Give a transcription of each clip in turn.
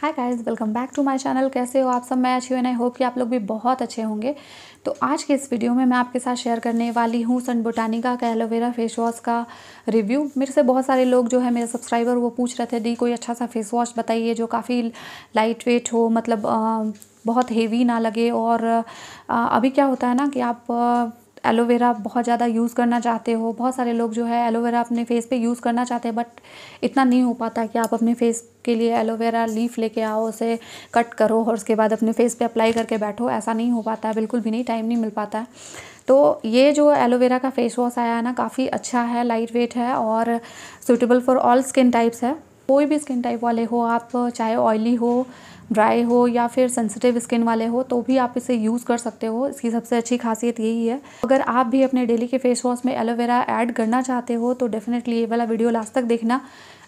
hi guys welcome back to my channel कैसे हो आप सब मैं अच्छी हूँ नई होप कि आप लोग भी बहुत अच्छे होंगे तो आज के इस वीडियो में मैं आपके साथ शेयर करने वाली हूँ सन बोटानिका का एलोवेरा फेस वॉश का रिव्यू मेरे से बहुत सारे लोग जो है मेरे सब्सक्राइबर वो पूछ रहे थे दी कोई अच्छा सा फेस वॉश बताइए जो काफ़ी लाइट वेट हो मतलब आ, बहुत हेवी ना लगे और आ, अभी क्या होता है ना कि आप एलोवेरा बहुत ज़्यादा यूज़ करना चाहते हो बहुत सारे लोग जो है एलोवेरा अपने फेस पे यूज़ करना चाहते हैं बट इतना नहीं हो पाता कि आप अपने फेस के लिए एलोवेरा लीफ लेके आओ उसे कट करो और उसके बाद अपने फेस पे अप्लाई करके बैठो ऐसा नहीं हो पाता है बिल्कुल भी नहीं टाइम नहीं मिल पाता है तो ये जो एलोवेरा का फेस वॉश आया है ना काफ़ी अच्छा है लाइट वेट है और suitable for all skin types है कोई भी स्किन टाइप वाले हो आप चाहे ऑयली हो ड्राई हो या फिर सेंसिटिव स्किन वाले हो तो भी आप इसे यूज़ कर सकते हो इसकी सबसे अच्छी खासियत यही है अगर आप भी अपने डेली के फेस वॉश में एलोवेरा ऐड करना चाहते हो तो डेफिनेटली ये वाला वीडियो लास्ट तक देखना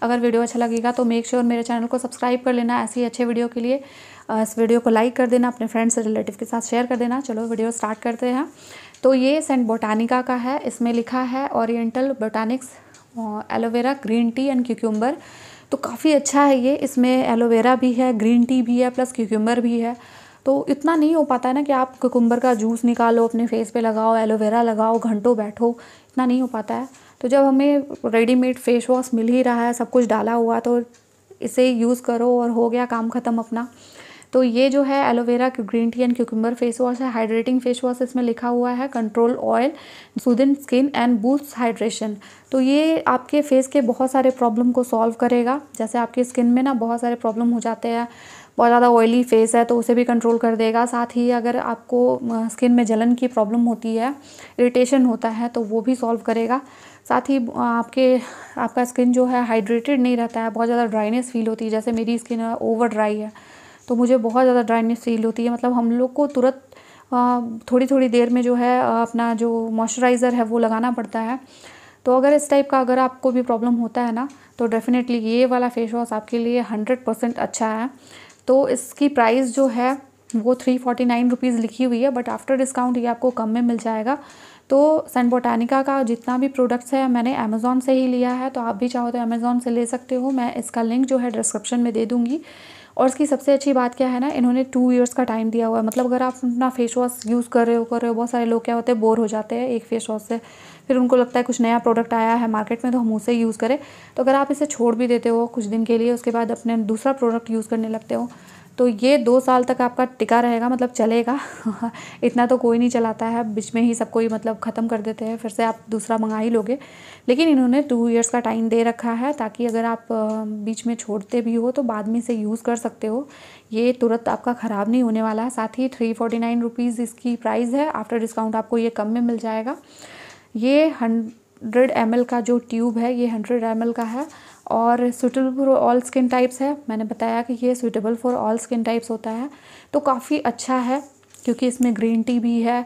अगर वीडियो अच्छा लगेगा तो मेक श्योर मेरे चैनल को सब्सक्राइब कर लेना ऐसे ही अच्छे वीडियो के लिए इस वीडियो को लाइक कर देना अपने फ्रेंड्स और रिलेटिव के साथ शेयर कर देना चलो वीडियो स्टार्ट करते हैं तो ये सेंट बोटानिका का है इसमें लिखा है Oriental Botanics aloe vera green tea and cucumber तो काफ़ी अच्छा है ये इसमें एलोवेरा भी है ग्रीन टी भी है प्लस क्यूक्यूम्बर भी है तो इतना नहीं हो पाता है ना कि आप कुकुम्बर का जूस निकालो अपने फेस पे लगाओ एलोवेरा लगाओ घंटों बैठो इतना नहीं हो पाता है तो जब हमें रेडीमेड फेस वॉश मिल ही रहा है सब कुछ डाला हुआ तो इसे यूज़ करो और हो गया काम ख़त्म अपना तो ये जो है aloe vera green tea and cucumber face wash है हाइड्रेटिंग फेस वॉश इसमें लिखा हुआ है control oil soothing skin and boost hydration तो ये आपके फेस के बहुत सारे प्रॉब्लम को सॉल्व करेगा जैसे आपकी स्किन में ना बहुत सारे प्रॉब्लम हो जाते हैं बहुत ज़्यादा ऑयली फेस है तो उसे भी कंट्रोल कर देगा साथ ही अगर आपको स्किन में जलन की प्रॉब्लम होती है इरिटेशन होता है तो वो भी सॉल्व करेगा साथ ही आपके आपका स्किन जो है हाइड्रेटेड नहीं रहता है बहुत ज़्यादा ड्राइनेस फील होती है जैसे मेरी स्किन ओवर ड्राई है तो मुझे बहुत ज़्यादा ड्राइनेस फील होती है मतलब हम लोग को तुरंत थोड़ी थोड़ी देर में जो है अपना जो मॉइस्चराइज़र है वो लगाना पड़ता है तो अगर इस टाइप का अगर आपको भी प्रॉब्लम होता है ना तो डेफ़िनेटली ये वाला फेस वॉश आपके लिए हंड्रेड परसेंट अच्छा है तो इसकी प्राइस जो है वो थ्री फोर्टी नाइन रुपीज़ लिखी हुई है बट आफ्टर डिस्काउंट ये आपको कम में मिल जाएगा तो सन बोटानिका का जितना भी प्रोडक्ट्स है मैंने अमेज़ोन से ही लिया है तो आप भी चाहो तो अमेज़ोन से ले सकते हो मैं इसका लिंक जो है डिस्क्रिप्शन में दे दूँगी और इसकी सबसे अच्छी बात क्या है ना इन्होंने टू इयर्स का टाइम दिया हुआ है मतलब अगर आप अपना फेस वॉश यूज़ कर रहे हो कर रहे हो बहुत सारे लोग क्या होते हैं बोर हो जाते हैं एक फेस वॉश से फिर उनको लगता है कुछ नया प्रोडक्ट आया है मार्केट में तो हम उसे यूज़ करें तो अगर आप इसे छोड़ भी देते हो कुछ दिन के लिए उसके बाद अपने दूसरा प्रोडक्ट यूज़ करने लगते हो तो ये दो साल तक आपका टिका रहेगा मतलब चलेगा इतना तो कोई नहीं चलाता है बीच में ही सबको ही मतलब ख़त्म कर देते हैं फिर से आप दूसरा मंगा ही लोगे लेकिन इन्होंने टू ईयर्स का टाइम दे रखा है ताकि अगर आप बीच में छोड़ते भी हो तो बाद में इसे यूज़ कर सकते हो ये तुरंत आपका ख़राब नहीं होने वाला है साथ ही थ्री फोर्टी नाइन रुपीज़ इसकी प्राइस है आफ्टर डिस्काउंट आपको ये कम में मिल जाएगा ये हंड्रेड एम का जो ट्यूब है ये हंड्रेड एम का है और suitable for all skin types है मैंने बताया कि ये suitable for all skin types होता है तो काफ़ी अच्छा है क्योंकि इसमें ग्रीन टी भी है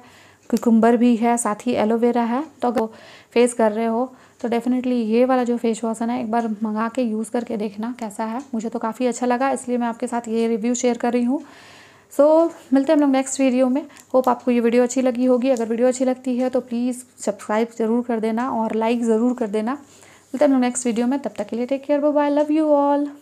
कुकुम्बर भी है साथ ही एलोवेरा है तो अगर फेस कर रहे हो तो डेफिनेटली ये वाला जो फेस वॉश है ना एक बार मंगा के यूज़ करके देखना कैसा है मुझे तो काफ़ी अच्छा लगा इसलिए मैं आपके साथ ये रिव्यू शेयर कर रही हूँ सो so, मिलते हैं हम लोग नेक्स्ट वीडियो में होप आपको ये वीडियो अच्छी लगी होगी अगर वीडियो अच्छी लगती है तो प्लीज़ सब्सक्राइब ज़रूर कर देना और लाइक ज़रूर कर देना मिलते हैं नेक्स्ट वीडियो में तब तक के लिए take care bye love you all